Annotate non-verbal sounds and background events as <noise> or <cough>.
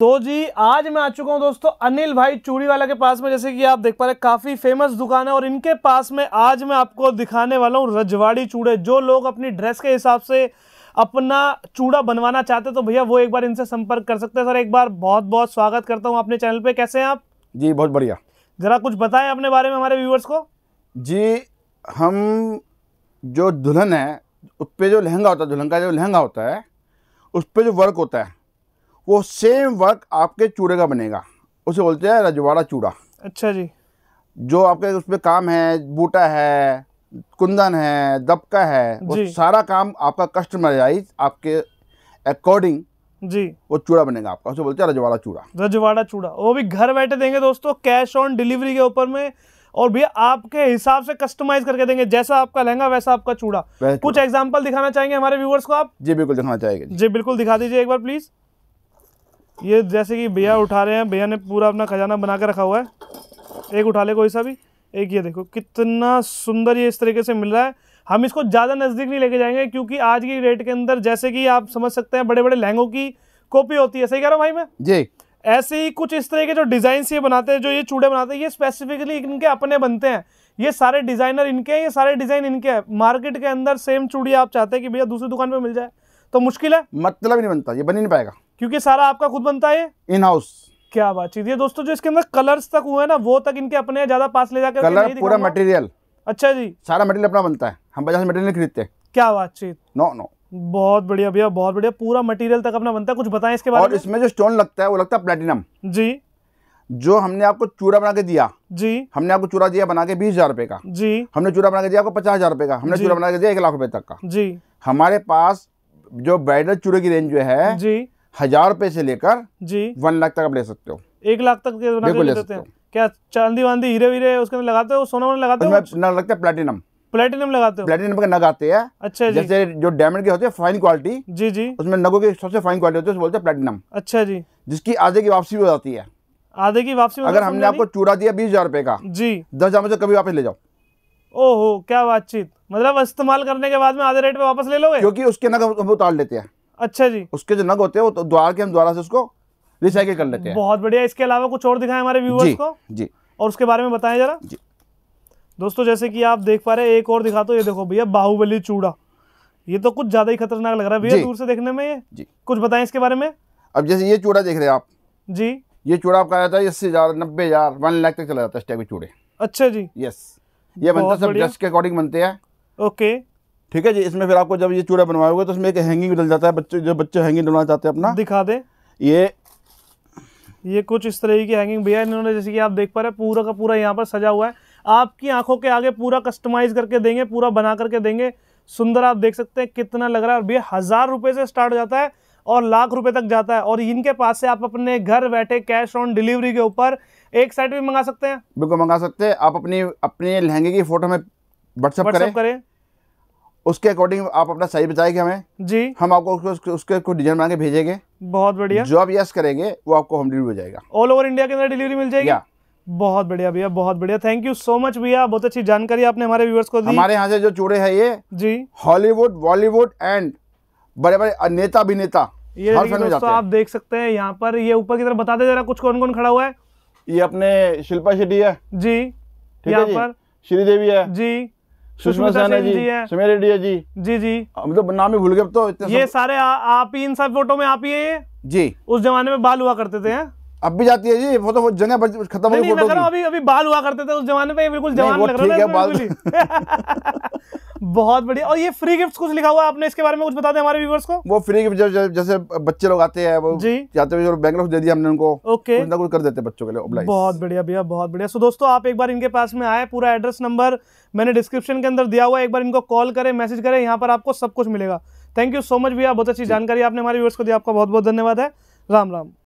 तो जी आज मैं आ चुका हूं दोस्तों अनिल भाई चूड़ी वाला के पास में जैसे कि आप देख पा रहे काफ़ी फेमस दुकान है और इनके पास में आज मैं आपको दिखाने वाला हूं रजवाड़ी चूड़े जो लोग अपनी ड्रेस के हिसाब से अपना चूड़ा बनवाना चाहते तो भैया वो एक बार इनसे संपर्क कर सकते हैं सर एक बार बहुत बहुत स्वागत करता हूँ अपने चैनल पर कैसे हैं आप जी बहुत बढ़िया ज़रा कुछ बताएं अपने बारे में हमारे व्यूवर्स को जी हम जो दुल्हन है उस पर जो लहंगा होता है दुल्हन का जो लहंगा होता है उस पर जो वर्क होता है वो सेम वर्क आपके चूड़े का बनेगा उसे बोलते हैं रजवाड़ा चूड़ा अच्छा जी जो आपके उसमें काम है बूटा है कुंदन है दबका है वो सारा काम आपका कस्टमराइज आपके अकॉर्डिंग जी वो चूड़ा बनेगा आपका उसे बोलते हैं रजवाड़ा चूड़ा रजवाड़ा चूड़ा वो भी घर बैठे देंगे दोस्तों कैश ऑन डिलीवरी के ऊपर में और भैया आपके हिसाब से कस्टमाइज करके देंगे जैसा आपका लहंगा वैसा आपका चूड़ा कुछ एग्जाम्पल दिखाना चाहेंगे हमारे व्यूवर्स को आप जी बिल्कुल दिखाना चाहेंगे जी बिल्कुल दिखा दीजिए एक बार प्लीज़ ये जैसे कि भैया उठा रहे हैं भैया ने पूरा अपना खजाना बना के रखा हुआ है एक उठा ले कोई सा भी एक ये देखो कितना सुंदर ये इस तरीके से मिल रहा है हम इसको ज़्यादा नज़दीक नहीं लेके जाएंगे क्योंकि आज की रेट के अंदर जैसे कि आप समझ सकते हैं बड़े बड़े लहंगों की कॉपी होती है सही कह रहा हूँ भाई मैं जी ऐसे ही कुछ इस तरह के जो डिज़ाइन ये बनाते हैं जो ये चूड़े बनाते हैं ये स्पेसिफिकली इनके अपने बनते हैं ये सारे डिज़ाइनर इनके हैं ये सारे डिज़ाइन इनके हैं मार्केट के अंदर सेम चूड़ी आप चाहते हैं कि भैया दूसरी दुकान पर मिल जाए तो मुश्किल है मतलब नहीं बनता ये बन ही नहीं पाएगा क्योंकि सारा आपका खुद बनता है इन हाउस क्या बात चीज ये दोस्तों जो इसके अंदर कलर्स तक हुए ना वो तक इनके अपने ज्यादा पास ले जाकर कलर पूरा मटेरियल अच्छा जी सारा मटेरियल अपना बनता है हम बजाज मटेरियल खरीदते हैं क्या बातचीत नो नो बहुत बढ़िया भैया बहुत बढ़िया पूरा मटेरियल तक अपना बनता है कुछ बताएं इसके बारे और में इसमें जो स्टोन लगता है वो लगता है प्लेटिनम जी जो हमने आपको चूरा बना के दिया जी हमने आपको चूरा दिया बना के बीस हजार रुपए का जी हमने चूरा बना के दिया आपको पचास हजार रुपए का हमने चूरा बना के दिया एक लाख रुपए तक का जी हमारे पास जो ब्राइडल चूरे की रेंज जो है जी हजार रुपए से लेकर जी वन लाख तक आप ले सकते हो एक लाख तक के बना ले सकते हैं क्या चांदी वांदी हीरे वीरे उसके अंदर लगाते हो सोना वोना लगाते हो ना लगते प्लेटिनम प्लेटिनम लगाते हो प्लेटिनम के नग आते हैं अच्छा जी जैसे जो डायमंड के होते हैं फाइन क्वालिटी जी जी उसमें नगों की सबसे फाइन क्वालिटी होती है बोलते हैं प्लेटिनम अच्छा जी जिसकी आधे की वापसी भी हो जाती है आधे की वापसी अगर हमने आपको चूड़ा दिया बीस हजार रुपए का जी दस हजार से कभी वापस ले जाओ ओहो क्या बातचीत मतलब इस्तेमाल करने के बाद में आधे रेट पे वापस ले लोगे क्योंकि उसके नग उतार लेते हैं अच्छा जी उसके जो नग होते हैं वो तो द्वार के हम द्वारा से उसको रिसाइकिल कर लेते हैं बहुत बढ़िया इसके अलावा कुछ और दिखाएं हमारे व्यूअर्स को जी और उसके बारे में बताएं जरा जी दोस्तों जैसे कि आप देख पा रहे हैं एक और दिखा तो ये देखो भैया बाहुबली चूड़ा ये तो कुछ ज्यादा ही खतरनाक लग रहा है भैया दूर से देखने में ये जी कुछ बताए इसके बारे में अब जैसे ये चूड़ा देख रहे हैं आप जी ये चूड़ा आपका जाता है अस्सी हजार नब्बे हजार वन लाख तक चला जाता है इस टाइप के चूड़े अच्छा जी यस ये बनता सब ड्रेस के अकॉर्डिंग बनते हैं ओके ठीक है जी इसमें फिर आपको जब ये चूड़ा बनवाओगे तो इसमें एक हैंगिंग डल जाता है बच्चे जो बच्चे हैंगिंग डलवाना चाहते हैं अपना दिखा दे ये ये कुछ इस तरह की हैंगिंग भैया इन्होंने जैसे कि आप देख पा रहे हैं पूरा का पूरा यहाँ पर सजा हुआ है आपकी आंखों के आगे पूरा कस्टमाइज करके देंगे पूरा बना करके देंगे सुंदर आप देख सकते हैं कितना लग रहा है और भैया हज़ार रुपये से स्टार्ट हो जाता है और लाख रुपए तक जाता है और इनके पास से आप अपने घर बैठे कैश ऑन डिलीवरी के ऊपर एक साइड भी मंगा सकते हैं बिल्कुल मंगा सकते हैं आप अपनी अपने लहंगे की फोटो में व्हाट्सअप करें, करें। उसके अकॉर्डिंग आप अपना साइज बताएंगे हमें जी हम आपको उसके उसके कुछ डिजाइन बना के भेजेंगे बहुत बढ़िया जो आप यस करेंगे वो आपको होम डिलीवरी हो जाएगा ऑल ओवर इंडिया के अंदर डिलीवरी मिल जाएगी बहुत बढ़िया भैया बहुत बढ़िया थैंक यू सो मच भैया बहुत अच्छी जानकारी आपने हमारे व्यूअर्स को दी हमारे यहाँ से जो चूड़े हैं ये जी हॉलीवुड बॉलीवुड एंड बड़े बड़े नेता भी नेता ये दोस्तों आप देख सकते हैं यहाँ पर ये ऊपर की तरफ बता दे जरा कुछ कौन कौन खड़ा हुआ है ये अपने शिल्पा शेट्टी है जी यहाँ पर श्रीदेवी है जी सुषमा सेना जी समीर रेड्डी जी जी जी हाँ, मतलब नाम ही भूल गए तो ये सब... सारे आ, आप ही इन सब फोटो में आप ही है जी उस जमाने में बाल हुआ करते थे अब भी जाती है जी फोटो जगह खत्म हो गई अभी अभी बाल हुआ करते थे उस जमाने में बिल्कुल जवान लग रहा है <laughs> <laughs> बहुत बढ़िया और ये फ्री गिफ्ट कुछ लिखा हुआ है आपने इसके बारे में कुछ बता दे हमारे व्यूवर्स को वो फ्री गिफ्ट जैसे बच्चे लोग आते हैं वो जी जाते हुए बैंक दे दिया हमने उनको ओके okay. कुछ कर देते हैं बच्चों के लिए बहुत बढ़िया भैया बहुत बढ़िया सो दोस्तों आप एक बार इनके पास में आए पूरा एड्रेस नंबर मैंने डिस्क्रिप्शन के अंदर दिया हुआ है एक बार इनको कॉल करें मैसेज करें यहाँ पर आपको सब कुछ मिलेगा थैंक यू सो मच भैया बहुत अच्छी जानकारी आपने हमारे व्यवर्स को दिया आपका बहुत बहुत धन्यवाद है राम राम